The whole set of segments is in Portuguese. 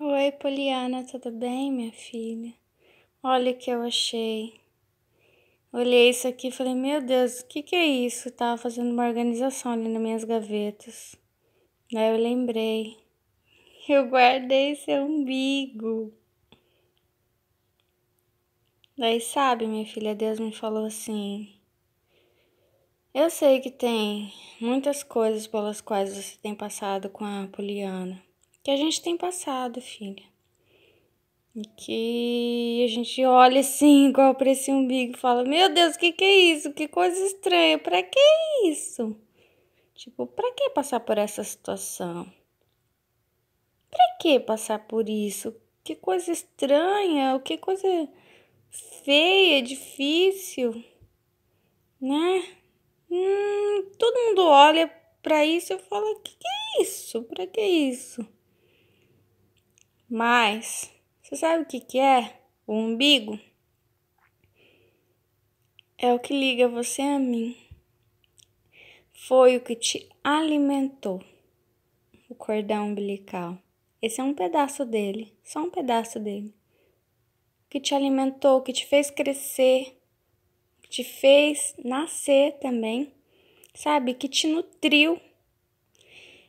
Oi, Poliana, tudo bem, minha filha? Olha o que eu achei. Olhei isso aqui e falei, meu Deus, o que, que é isso? tava fazendo uma organização ali nas minhas gavetas. Daí eu lembrei. Eu guardei seu umbigo. Daí sabe, minha filha, Deus me falou assim. Eu sei que tem muitas coisas pelas quais você tem passado com a Poliana que a gente tem passado, filha. E que a gente olha assim, igual para esse umbigo, e fala: Meu Deus, o que, que é isso? Que coisa estranha, Para que isso? Tipo, para que passar por essa situação? Para que passar por isso? Que coisa estranha, o que coisa feia, difícil, né? Hum, todo mundo olha para isso e fala: que, que é isso? Para que é isso? Mas você sabe o que, que é o umbigo? É o que liga você a mim. Foi o que te alimentou o cordão umbilical. Esse é um pedaço dele, só um pedaço dele. Que te alimentou, que te fez crescer, que te fez nascer também, sabe? Que te nutriu.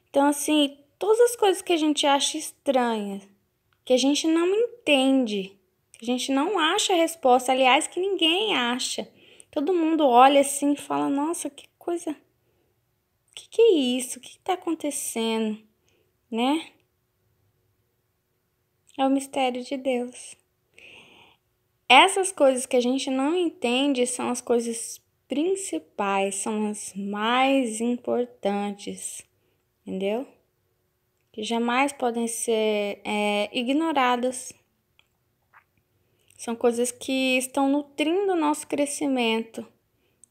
Então, assim, todas as coisas que a gente acha estranhas, que a gente não entende, que a gente não acha a resposta, aliás, que ninguém acha. Todo mundo olha assim e fala: nossa, que coisa. O que, que é isso? O que está acontecendo? Né? É o mistério de Deus. Essas coisas que a gente não entende são as coisas principais, são as mais importantes, entendeu? que jamais podem ser é, ignoradas. São coisas que estão nutrindo o nosso crescimento,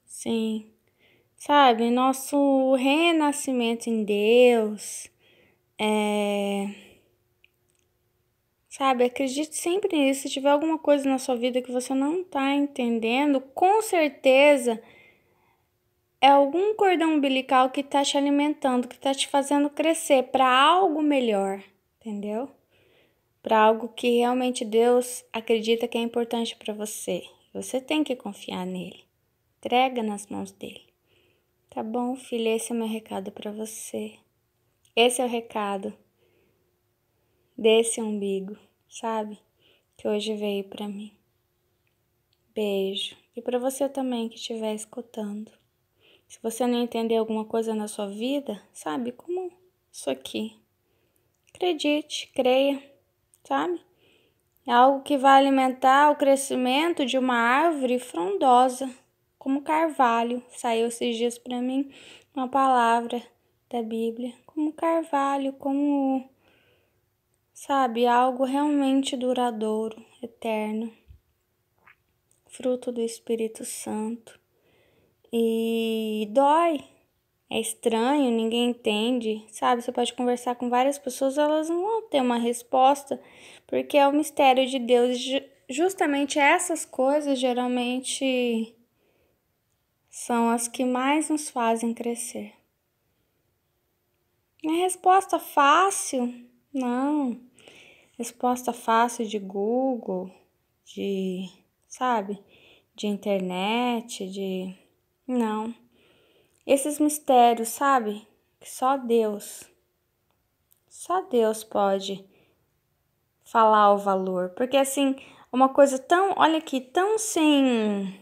sim, sabe? Nosso renascimento em Deus. É... Sabe, acredite sempre nisso. Se tiver alguma coisa na sua vida que você não está entendendo, com certeza é algum cordão umbilical que está te alimentando, que está te fazendo crescer para algo melhor, entendeu? Para algo que realmente Deus acredita que é importante para você. Você tem que confiar nele. Entrega nas mãos dele. Tá bom, filha? Esse é o meu recado para você. Esse é o recado desse umbigo, sabe? Que hoje veio para mim. Beijo. E para você também que estiver escutando. Se você não entender alguma coisa na sua vida, sabe? Como isso aqui. Acredite, creia, sabe? É algo que vai alimentar o crescimento de uma árvore frondosa, como carvalho. Saiu esses dias para mim uma palavra da Bíblia, como carvalho, como sabe, algo realmente duradouro, eterno. Fruto do Espírito Santo. E dói. É estranho, ninguém entende, sabe? Você pode conversar com várias pessoas, elas não vão ter uma resposta, porque é o mistério de Deus. Justamente essas coisas geralmente são as que mais nos fazem crescer. É resposta fácil? Não. Resposta fácil de Google, de, sabe, de internet, de não. Esses mistérios, sabe? Que só Deus, só Deus pode falar o valor. Porque assim, uma coisa tão, olha aqui, tão sem.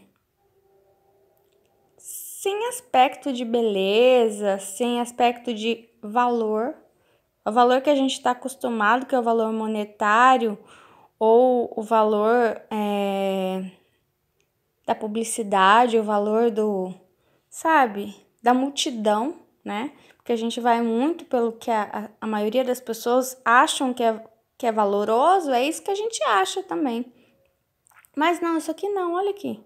Sem aspecto de beleza, sem aspecto de valor. O valor que a gente está acostumado, que é o valor monetário, ou o valor. É, da publicidade, o valor do, sabe, da multidão, né? Porque a gente vai muito pelo que a, a maioria das pessoas acham que é, que é valoroso, é isso que a gente acha também. Mas não, isso aqui não, olha aqui.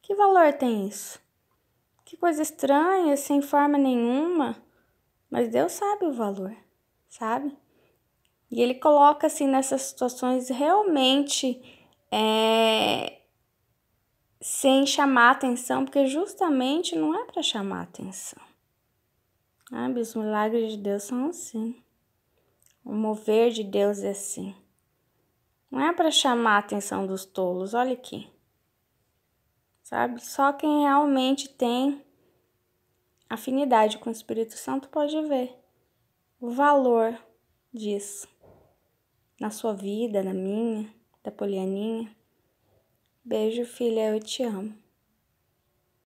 Que valor tem isso? Que coisa estranha, sem forma nenhuma. Mas Deus sabe o valor, sabe? E ele coloca assim nessas situações realmente é, sem chamar atenção, porque justamente não é para chamar atenção. Sabe? Os milagres de Deus são assim. O mover de Deus é assim. Não é para chamar a atenção dos tolos, olha aqui. Sabe? Só quem realmente tem afinidade com o Espírito Santo pode ver o valor disso na sua vida, na minha, da Polianinha. Beijo, filha, eu te amo.